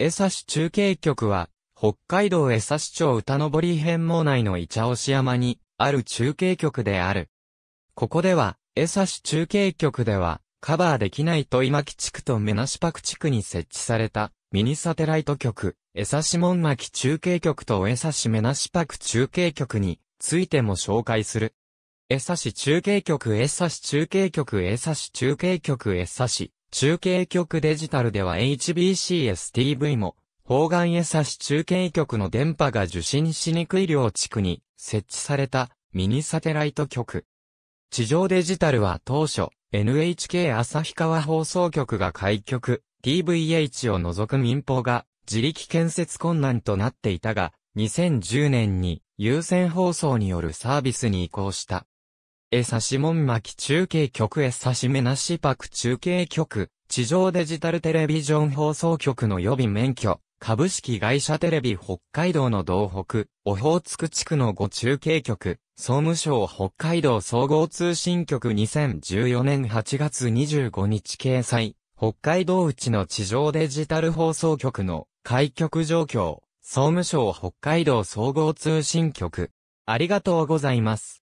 江差中継局は、北海道江差町歌登編網内のイチャオシ山に、ある中継局である。ここでは、江差中継局では、カバーできないと今木地区とメナシパク地区に設置された、ミニサテライト局、江差門巻中継局と江差メナシパク中継局についても紹介する。江差中継局江差中継局江差中継局江差中継局デジタルでは HBCSTV も、方眼へ差し中継局の電波が受信しにくい両地区に設置されたミニサテライト局。地上デジタルは当初、NHK 旭川放送局が開局、TVH を除く民放が自力建設困難となっていたが、2010年に優先放送によるサービスに移行した。えさしもんまき中継局えさしめなしぱく中継局、地上デジタルテレビジョン放送局の予備免許、株式会社テレビ北海道の道北、オホーツク地区の5中継局、総務省北海道総合通信局2014年8月25日掲載、北海道内の地上デジタル放送局の開局状況、総務省北海道総合通信局。ありがとうございます。